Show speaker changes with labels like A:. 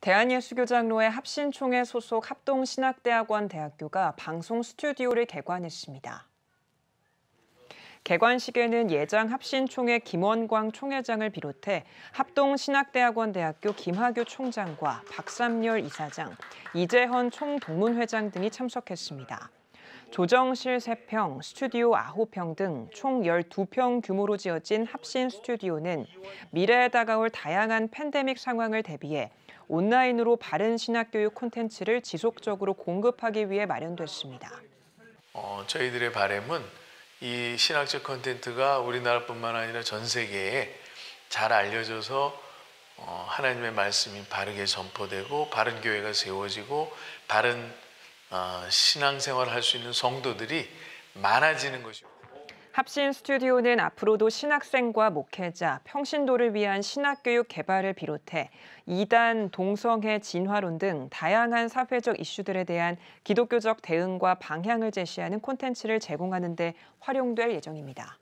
A: 대한예수교장로의 합신총회 소속 합동신학대학원 대학교가 방송 스튜디오를 개관했습니다. 개관식에는 예장 합신총회 김원광 총회장을 비롯해 합동신학대학원 대학교 김하규 총장과 박삼열 이사장, 이재헌 총동문회장 등이 참석했습니다. 조정실 3평, 스튜디오 9평 등 총 12평 규모로 지어진 합신 스튜디오는 미래에 다가올 다양한 팬데믹 상황을 대비해 온라인으로 바른 신학교육 콘텐츠를 지속적으로 공급하기 위해 마련됐습니다.
B: 어, 저희들의 바램은 이 신학적 콘텐츠가 우리나라뿐만 아니라 전 세계에 잘 알려져서 어, 하나님의 말씀이 바르게 전포되고 바른 교회가 세워지고 바른 아, 신앙생활할수 있는 성도들이 많아지는 것이고
A: 합신 스튜디오는 앞으로도 신학생과 목회자, 평신도를 위한 신학교육 개발을 비롯해 이단, 동성애 진화론 등 다양한 사회적 이슈들에 대한 기독교적 대응과 방향을 제시하는 콘텐츠를 제공하는 데 활용될 예정입니다.